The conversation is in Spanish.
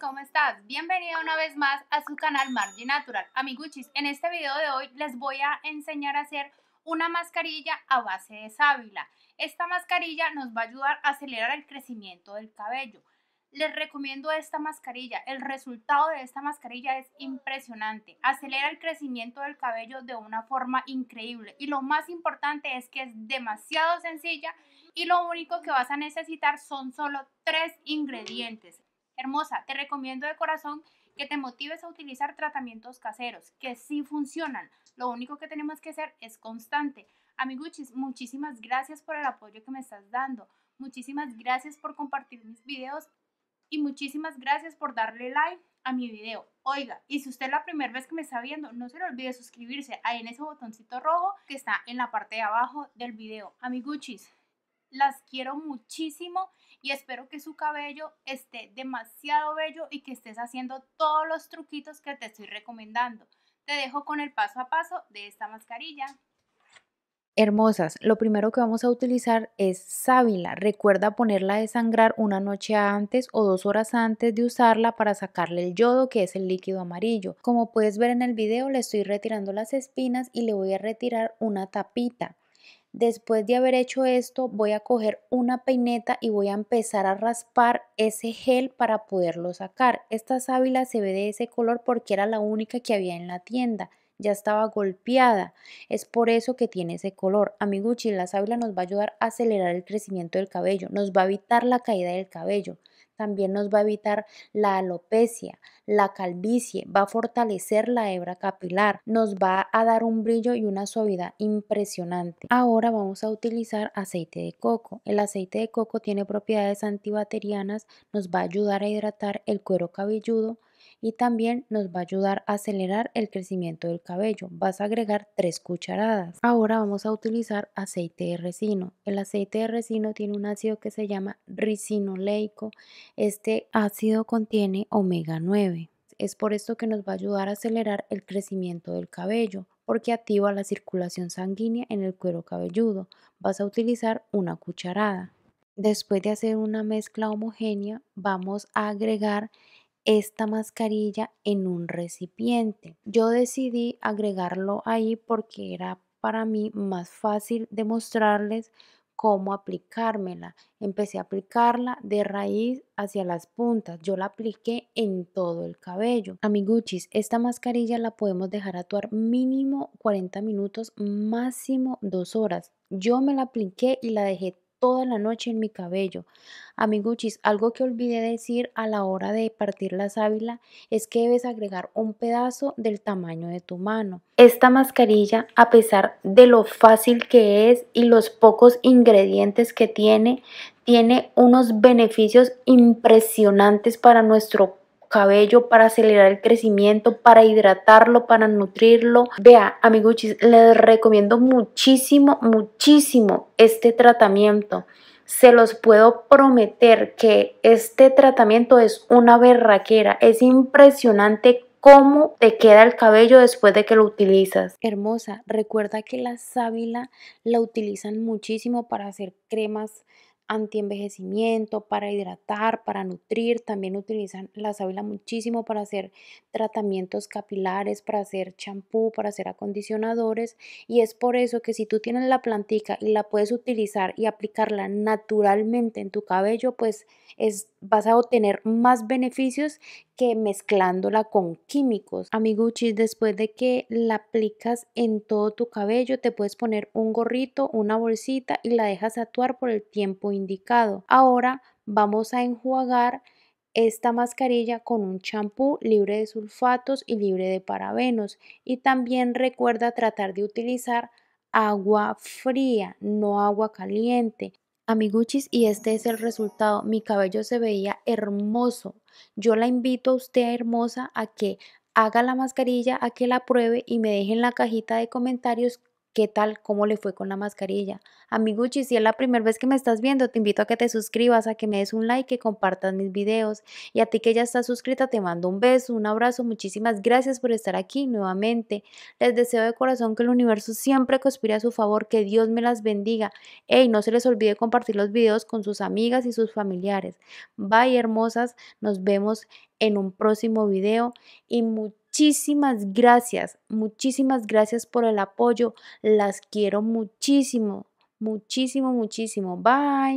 ¿cómo estás? Bienvenido una vez más a su canal Margie Natural. Amiguchis, en este video de hoy les voy a enseñar a hacer una mascarilla a base de sábila. Esta mascarilla nos va a ayudar a acelerar el crecimiento del cabello. Les recomiendo esta mascarilla. El resultado de esta mascarilla es impresionante. Acelera el crecimiento del cabello de una forma increíble. Y lo más importante es que es demasiado sencilla y lo único que vas a necesitar son solo tres ingredientes. Hermosa, te recomiendo de corazón que te motives a utilizar tratamientos caseros, que sí funcionan. Lo único que tenemos que hacer es constante. Amiguchis, muchísimas gracias por el apoyo que me estás dando. Muchísimas gracias por compartir mis videos y muchísimas gracias por darle like a mi video. Oiga, y si usted es la primera vez que me está viendo, no se le olvide suscribirse ahí en ese botoncito rojo que está en la parte de abajo del video. Amiguchis, las quiero muchísimo y espero que su cabello esté demasiado bello y que estés haciendo todos los truquitos que te estoy recomendando. Te dejo con el paso a paso de esta mascarilla. Hermosas, lo primero que vamos a utilizar es sábila. Recuerda ponerla a desangrar una noche antes o dos horas antes de usarla para sacarle el yodo que es el líquido amarillo. Como puedes ver en el video le estoy retirando las espinas y le voy a retirar una tapita. Después de haber hecho esto, voy a coger una peineta y voy a empezar a raspar ese gel para poderlo sacar. Esta sábila se ve de ese color porque era la única que había en la tienda. Ya estaba golpeada. Es por eso que tiene ese color. Amiguchi, la sábila nos va a ayudar a acelerar el crecimiento del cabello. Nos va a evitar la caída del cabello también nos va a evitar la alopecia, la calvicie, va a fortalecer la hebra capilar, nos va a dar un brillo y una suavidad impresionante. Ahora vamos a utilizar aceite de coco. El aceite de coco tiene propiedades antibacterianas, nos va a ayudar a hidratar el cuero cabelludo, y también nos va a ayudar a acelerar el crecimiento del cabello. Vas a agregar 3 cucharadas. Ahora vamos a utilizar aceite de resino. El aceite de resino tiene un ácido que se llama ricinoleico. Este ácido contiene omega 9. Es por esto que nos va a ayudar a acelerar el crecimiento del cabello porque activa la circulación sanguínea en el cuero cabelludo. Vas a utilizar una cucharada. Después de hacer una mezcla homogénea, vamos a agregar esta mascarilla en un recipiente. Yo decidí agregarlo ahí porque era para mí más fácil demostrarles cómo aplicármela. Empecé a aplicarla de raíz hacia las puntas. Yo la apliqué en todo el cabello. Amiguchis, esta mascarilla la podemos dejar actuar mínimo 40 minutos, máximo dos horas. Yo me la apliqué y la dejé toda la noche en mi cabello. Amiguchis, algo que olvidé decir a la hora de partir la sábila es que debes agregar un pedazo del tamaño de tu mano. Esta mascarilla, a pesar de lo fácil que es y los pocos ingredientes que tiene, tiene unos beneficios impresionantes para nuestro cabello, para acelerar el crecimiento, para hidratarlo, para nutrirlo. Vea, amiguchis, les recomiendo muchísimo, muchísimo este tratamiento. Se los puedo prometer que este tratamiento es una berraquera. Es impresionante cómo te queda el cabello después de que lo utilizas. Hermosa, recuerda que la sábila la utilizan muchísimo para hacer cremas antienvejecimiento, para hidratar, para nutrir. También utilizan la sábila muchísimo para hacer tratamientos capilares, para hacer champú, para hacer acondicionadores. Y es por eso que si tú tienes la plantica y la puedes utilizar y aplicarla naturalmente en tu cabello, pues es, vas a obtener más beneficios que mezclándola con químicos. Amiguchi, después de que la aplicas en todo tu cabello, te puedes poner un gorrito, una bolsita y la dejas actuar por el tiempo indicado. Ahora vamos a enjuagar esta mascarilla con un champú libre de sulfatos y libre de parabenos. Y también recuerda tratar de utilizar agua fría, no agua caliente amiguchis y este es el resultado. Mi cabello se veía hermoso. Yo la invito a usted, hermosa, a que haga la mascarilla, a que la pruebe y me deje en la cajita de comentarios ¿Qué tal? ¿Cómo le fue con la mascarilla? Amiguchi, si es la primera vez que me estás viendo, te invito a que te suscribas, a que me des un like, que compartas mis videos. Y a ti que ya estás suscrita, te mando un beso, un abrazo. Muchísimas gracias por estar aquí nuevamente. Les deseo de corazón que el universo siempre conspire a su favor, que Dios me las bendiga. y no se les olvide compartir los videos con sus amigas y sus familiares. Bye, hermosas. Nos vemos en un próximo video y muchísimas gracias, muchísimas gracias por el apoyo. Las quiero muchísimo, muchísimo, muchísimo. Bye.